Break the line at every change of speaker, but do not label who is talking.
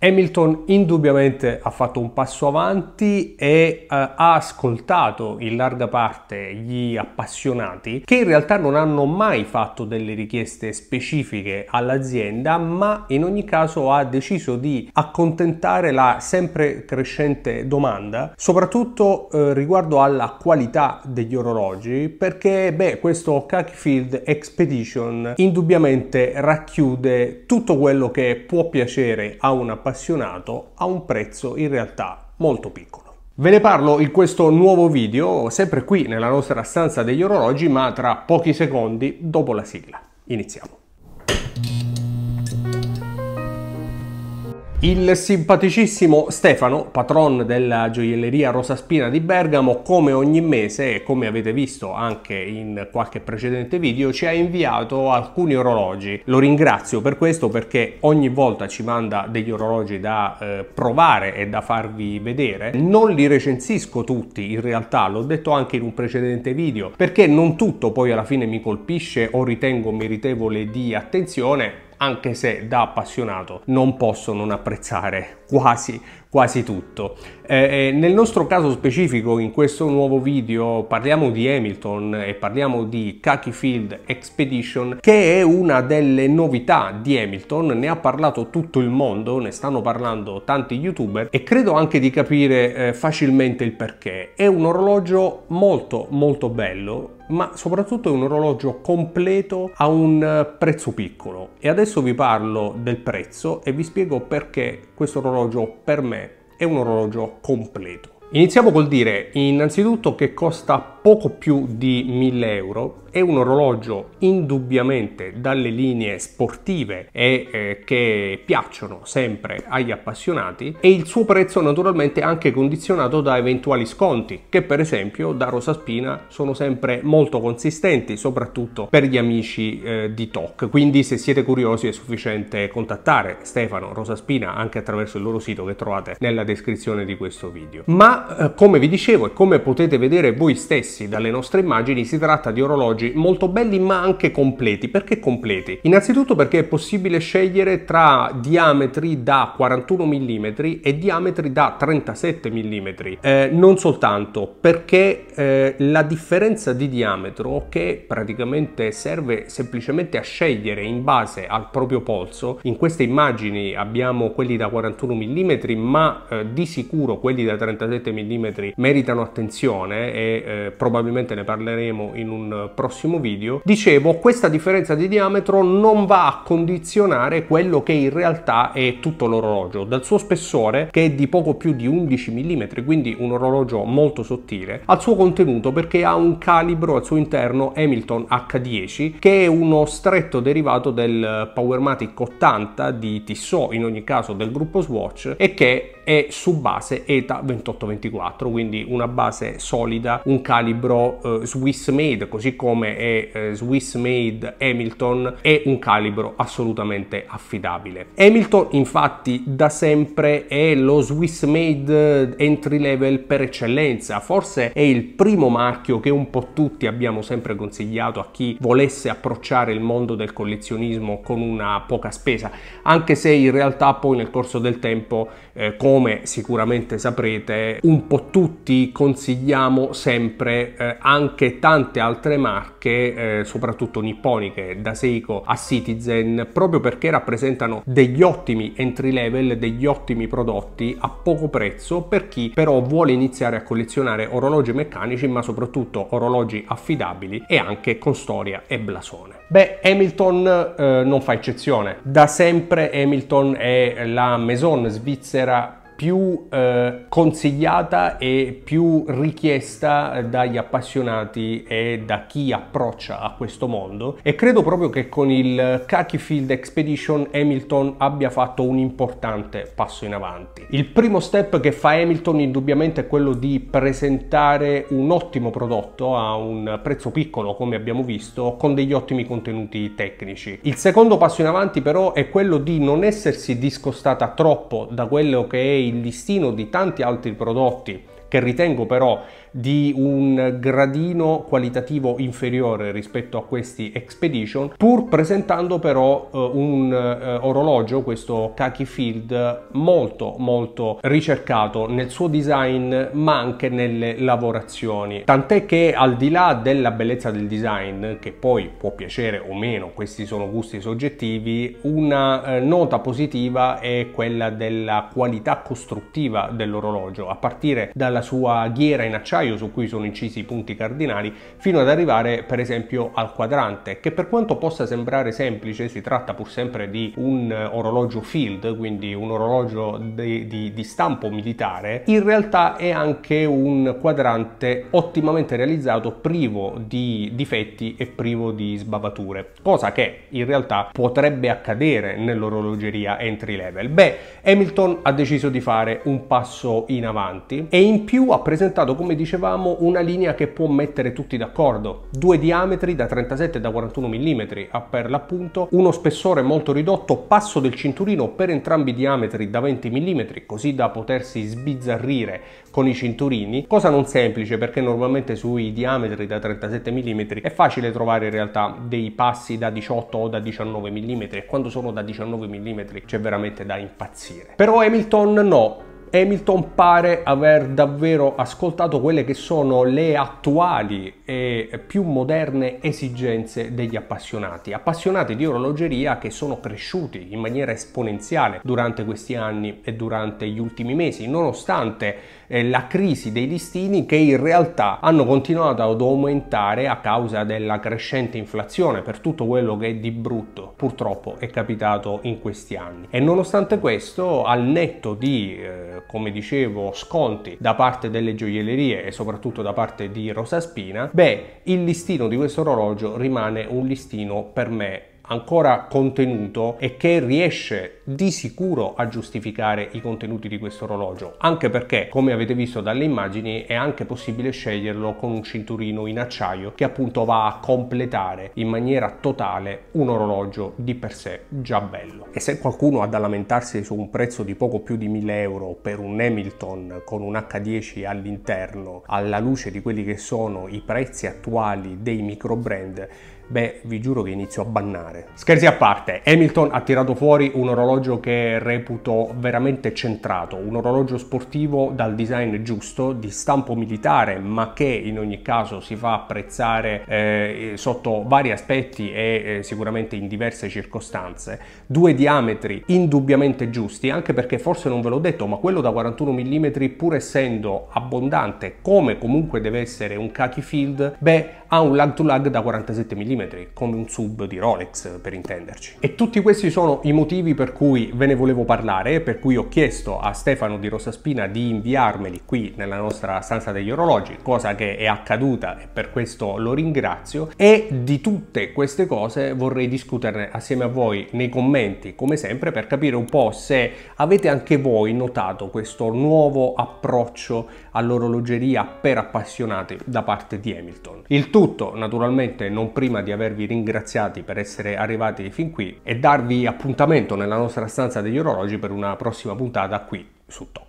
Hamilton indubbiamente ha fatto un passo avanti e eh, ha ascoltato in larga parte gli appassionati che in realtà non hanno mai fatto delle richieste specifiche all'azienda ma in ogni caso ha deciso di accontentare la sempre crescente domanda soprattutto eh, riguardo alla qualità degli orologi perché beh, questo Cakefield Expedition indubbiamente racchiude tutto quello che può piacere a una persona appassionato a un prezzo in realtà molto piccolo. Ve ne parlo in questo nuovo video, sempre qui nella nostra stanza degli orologi, ma tra pochi secondi dopo la sigla. Iniziamo. Il simpaticissimo Stefano, patron della gioielleria Rosa Spina di Bergamo, come ogni mese e come avete visto anche in qualche precedente video, ci ha inviato alcuni orologi. Lo ringrazio per questo perché ogni volta ci manda degli orologi da eh, provare e da farvi vedere. Non li recensisco tutti, in realtà l'ho detto anche in un precedente video, perché non tutto poi alla fine mi colpisce o ritengo meritevole di attenzione, anche se da appassionato non posso non apprezzare quasi quasi tutto. Eh, eh, nel nostro caso specifico, in questo nuovo video, parliamo di Hamilton e parliamo di Khaki Field Expedition, che è una delle novità di Hamilton, ne ha parlato tutto il mondo, ne stanno parlando tanti youtuber e credo anche di capire eh, facilmente il perché. È un orologio molto molto bello, ma soprattutto è un orologio completo a un eh, prezzo piccolo. E adesso vi parlo del prezzo e vi spiego perché questo orologio per me è un orologio completo. Iniziamo col dire innanzitutto che costa poco più di 1000 euro è un orologio indubbiamente dalle linee sportive e eh, che piacciono sempre agli appassionati e il suo prezzo naturalmente è anche condizionato da eventuali sconti che per esempio da Rosaspina sono sempre molto consistenti soprattutto per gli amici eh, di TOC quindi se siete curiosi è sufficiente contattare Stefano Rosaspina anche attraverso il loro sito che trovate nella descrizione di questo video ma eh, come vi dicevo e come potete vedere voi stessi dalle nostre immagini si tratta di orologi molto belli ma anche completi. Perché completi? Innanzitutto perché è possibile scegliere tra diametri da 41 mm e diametri da 37 mm. Eh, non soltanto perché eh, la differenza di diametro che praticamente serve semplicemente a scegliere in base al proprio polso, in queste immagini abbiamo quelli da 41 mm ma eh, di sicuro quelli da 37 mm meritano attenzione e eh, probabilmente ne parleremo in un prossimo prossimo video, dicevo questa differenza di diametro non va a condizionare quello che in realtà è tutto l'orologio, dal suo spessore che è di poco più di 11 mm, quindi un orologio molto sottile, al suo contenuto perché ha un calibro al suo interno Hamilton H10 che è uno stretto derivato del Powermatic 80 di Tissot, in ogni caso del gruppo Swatch, e che è su base ETA 2824, quindi una base solida, un calibro eh, Swiss made, così come come è eh, Swiss Made Hamilton è un calibro assolutamente affidabile. Hamilton infatti da sempre è lo Swiss Made eh, entry level per eccellenza, forse è il primo marchio che un po' tutti abbiamo sempre consigliato a chi volesse approcciare il mondo del collezionismo con una poca spesa, anche se in realtà poi nel corso del tempo, eh, come sicuramente saprete, un po' tutti consigliamo sempre eh, anche tante altre marche marche, eh, soprattutto nipponiche, da Seiko a Citizen, proprio perché rappresentano degli ottimi entry level, degli ottimi prodotti a poco prezzo per chi però vuole iniziare a collezionare orologi meccanici, ma soprattutto orologi affidabili e anche con storia e blasone. Beh, Hamilton eh, non fa eccezione. Da sempre Hamilton è la maison svizzera più eh, consigliata e più richiesta dagli appassionati e da chi approccia a questo mondo e credo proprio che con il Khaki Field Expedition Hamilton abbia fatto un importante passo in avanti. Il primo step che fa Hamilton indubbiamente è quello di presentare un ottimo prodotto a un prezzo piccolo come abbiamo visto con degli ottimi contenuti tecnici. Il secondo passo in avanti però è quello di non essersi discostata troppo da quello che è il listino di tanti altri prodotti che ritengo però di un gradino qualitativo inferiore rispetto a questi Expedition, pur presentando però eh, un eh, orologio, questo Kaki Field, molto molto ricercato nel suo design ma anche nelle lavorazioni. Tant'è che al di là della bellezza del design, che poi può piacere o meno, questi sono gusti soggettivi, una eh, nota positiva è quella della qualità costruttiva dell'orologio, a partire dalla dalla sua ghiera in acciaio su cui sono incisi i punti cardinali fino ad arrivare per esempio al quadrante che per quanto possa sembrare semplice si tratta pur sempre di un eh, orologio field quindi un orologio di, di, di stampo militare in realtà è anche un quadrante ottimamente realizzato privo di difetti e privo di sbavature cosa che in realtà potrebbe accadere nell'orologeria entry level beh Hamilton ha deciso di fare un passo in avanti e in più ha presentato, come dicevamo, una linea che può mettere tutti d'accordo. Due diametri da 37 e da 41 mm, ha per l'appunto uno spessore molto ridotto, passo del cinturino per entrambi i diametri da 20 mm, così da potersi sbizzarrire con i cinturini, cosa non semplice perché normalmente sui diametri da 37 mm è facile trovare in realtà dei passi da 18 o da 19 mm e quando sono da 19 mm c'è veramente da impazzire. Però Hamilton no, Hamilton pare aver davvero ascoltato quelle che sono le attuali e più moderne esigenze degli appassionati, appassionati di orologeria che sono cresciuti in maniera esponenziale durante questi anni e durante gli ultimi mesi, nonostante eh, la crisi dei listini che in realtà hanno continuato ad aumentare a causa della crescente inflazione per tutto quello che di brutto purtroppo è capitato in questi anni. E nonostante questo, al netto di eh, come dicevo sconti da parte delle gioiellerie e soprattutto da parte di Rosa Spina, beh il listino di questo orologio rimane un listino per me ancora contenuto e che riesce di sicuro a giustificare i contenuti di questo orologio anche perché come avete visto dalle immagini è anche possibile sceglierlo con un cinturino in acciaio che appunto va a completare in maniera totale un orologio di per sé già bello e se qualcuno ha da lamentarsi su un prezzo di poco più di 1000 euro per un Hamilton con un H10 all'interno alla luce di quelli che sono i prezzi attuali dei micro brand beh, vi giuro che inizio a bannare. Scherzi a parte, Hamilton ha tirato fuori un orologio che reputo veramente centrato, un orologio sportivo dal design giusto, di stampo militare, ma che in ogni caso si fa apprezzare eh, sotto vari aspetti e eh, sicuramente in diverse circostanze. Due diametri indubbiamente giusti, anche perché forse non ve l'ho detto, ma quello da 41 mm, pur essendo abbondante, come comunque deve essere un khaki field, beh, ha un lag to lag da 47 mm cm, come un sub di Rolex per intenderci. E tutti questi sono i motivi per cui ve ne volevo parlare, per cui ho chiesto a Stefano di Rosaspina di inviarmeli qui nella nostra stanza degli orologi, cosa che è accaduta e per questo lo ringrazio. E di tutte queste cose vorrei discuterne assieme a voi nei commenti, come sempre, per capire un po' se avete anche voi notato questo nuovo approccio all'orologeria per appassionati da parte di Hamilton. Il tutto naturalmente non prima di avervi ringraziati per essere arrivati fin qui e darvi appuntamento nella nostra stanza degli orologi per una prossima puntata qui su Top.